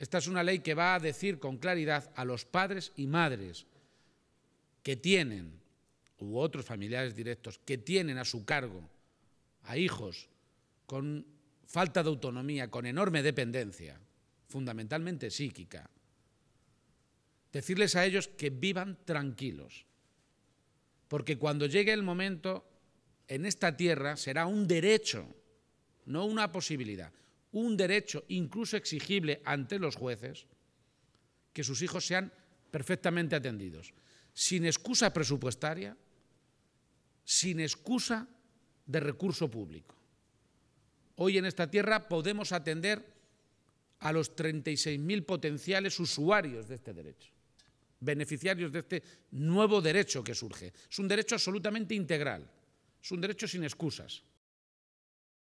Esta es una ley que va a decir con claridad a los padres y madres que tienen, u otros familiares directos, que tienen a su cargo a hijos con falta de autonomía, con enorme dependencia, fundamentalmente psíquica, decirles a ellos que vivan tranquilos, porque cuando llegue el momento, en esta tierra será un derecho, no una posibilidad, un derecho incluso exigible ante los jueces, que sus hijos sean perfectamente atendidos, sin excusa presupuestaria, sin excusa de recurso público. Hoy en esta tierra podemos atender a los 36.000 potenciales usuarios de este derecho, beneficiarios de este nuevo derecho que surge. Es un derecho absolutamente integral, es un derecho sin excusas.